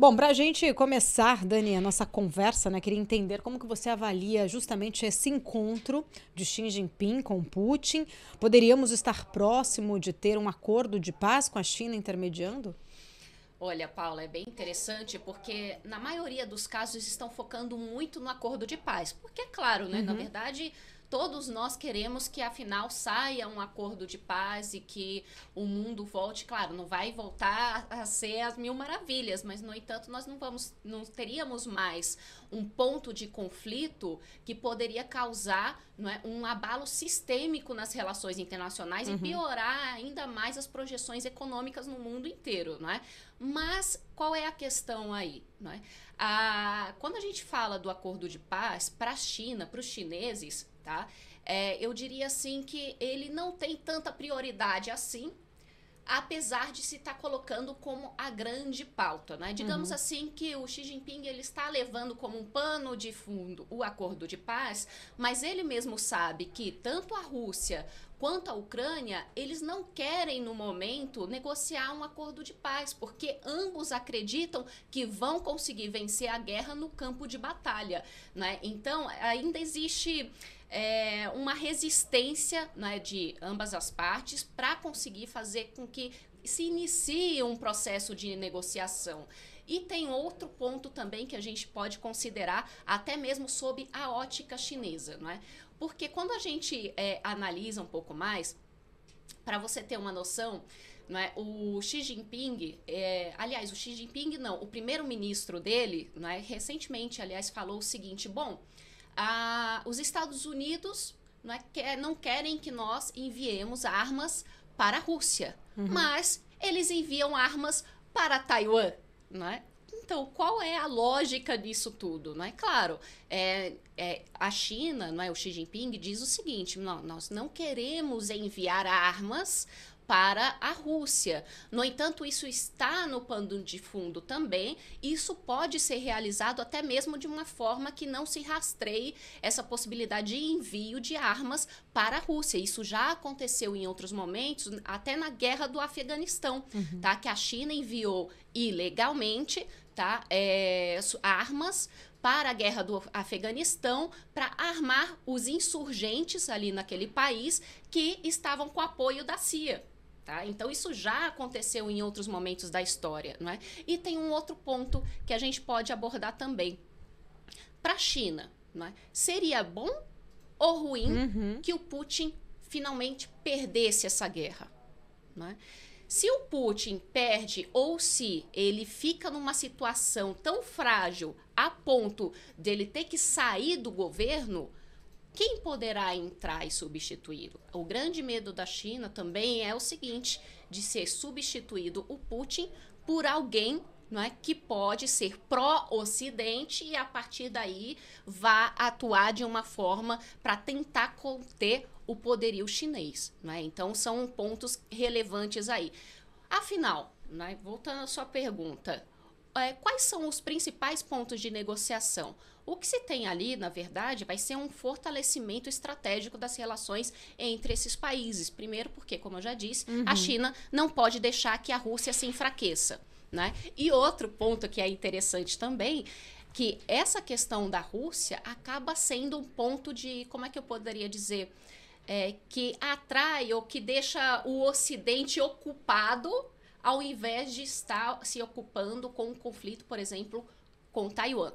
Bom, para a gente começar, Dani, a nossa conversa, né, queria entender como que você avalia justamente esse encontro de Xi Jinping com Putin. Poderíamos estar próximo de ter um acordo de paz com a China intermediando? Olha, Paula, é bem interessante porque na maioria dos casos estão focando muito no acordo de paz, porque é claro, né, uhum. na verdade todos nós queremos que afinal saia um acordo de paz e que o mundo volte, claro, não vai voltar a ser as mil maravilhas, mas no entanto nós não vamos, não teríamos mais um ponto de conflito que poderia causar é, um abalo sistêmico nas relações internacionais uhum. e piorar ainda mais as projeções econômicas no mundo inteiro, não é? Mas qual é a questão aí? Não é? Ah, quando a gente fala do acordo de paz, para a China, para os chineses, tá? É, eu diria assim que ele não tem tanta prioridade assim, apesar de se estar tá colocando como a grande pauta, né? Digamos uhum. assim que o Xi Jinping ele está levando como um pano de fundo o acordo de paz, mas ele mesmo sabe que tanto a Rússia quanto a Ucrânia, eles não querem no momento negociar um acordo de paz, porque ambos acreditam que vão conseguir vencer a guerra no campo de batalha, né? Então, ainda existe é, uma resistência né, de ambas as partes para conseguir fazer com que se inicie um processo de negociação. E tem outro ponto também que a gente pode considerar, até mesmo sob a ótica chinesa, não é? Porque quando a gente é, analisa um pouco mais, para você ter uma noção, não é? O Xi Jinping, é, aliás, o Xi Jinping não, o primeiro-ministro dele, não é? recentemente, aliás, falou o seguinte: bom, a, os Estados Unidos não, é, não querem que nós enviemos armas para a Rússia, uhum. mas eles enviam armas para Taiwan, é? Então, qual é a lógica disso tudo? Não é claro, é, é, a China, não é, o Xi Jinping diz o seguinte: não, nós não queremos enviar armas para a Rússia. No entanto, isso está no pano de fundo também. Isso pode ser realizado até mesmo de uma forma que não se rastreie essa possibilidade de envio de armas para a Rússia. Isso já aconteceu em outros momentos, até na guerra do Afeganistão, uhum. tá? Que a China enviou ilegalmente, tá? É, armas para a guerra do Afeganistão para armar os insurgentes ali naquele país que estavam com apoio da CIA. Tá? Então, isso já aconteceu em outros momentos da história. Não é? E tem um outro ponto que a gente pode abordar também. Para a China, não é? seria bom ou ruim uhum. que o Putin finalmente perdesse essa guerra? Não é? Se o Putin perde ou se ele fica numa situação tão frágil a ponto dele ter que sair do governo, quem poderá entrar e substituí-lo? O grande medo da China também é o seguinte, de ser substituído o Putin por alguém não é, que pode ser pró-Ocidente e a partir daí vá atuar de uma forma para tentar conter o poderio chinês. Não é? Então são pontos relevantes aí. Afinal, é? voltando à sua pergunta, é, quais são os principais pontos de negociação? O que se tem ali, na verdade, vai ser um fortalecimento estratégico das relações entre esses países. Primeiro, porque, como eu já disse, uhum. a China não pode deixar que a Rússia se enfraqueça. Né? E outro ponto que é interessante também que essa questão da Rússia acaba sendo um ponto de, como é que eu poderia dizer, é, que atrai ou que deixa o Ocidente ocupado ao invés de estar se ocupando com o um conflito, por exemplo, com Taiwan.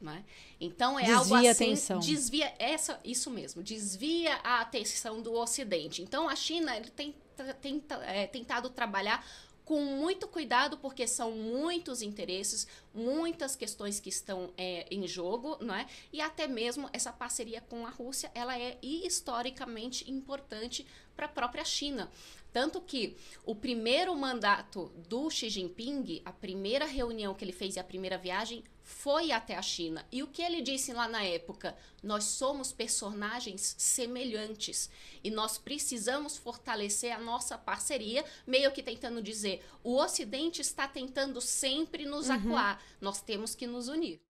Né? Então é desvia algo assim, a atenção. desvia essa, isso mesmo, desvia a atenção do Ocidente. Então a China ele tem, tem é, tentado trabalhar com muito cuidado, porque são muitos interesses, muitas questões que estão é, em jogo, não é? E até mesmo essa parceria com a Rússia, ela é historicamente importante para a própria China. Tanto que o primeiro mandato do Xi Jinping, a primeira reunião que ele fez e a primeira viagem foi até a China. E o que ele disse lá na época? Nós somos personagens semelhantes e nós precisamos fortalecer a nossa parceria, meio que tentando dizer, o Ocidente está tentando sempre nos uhum. acuar, nós temos que nos unir.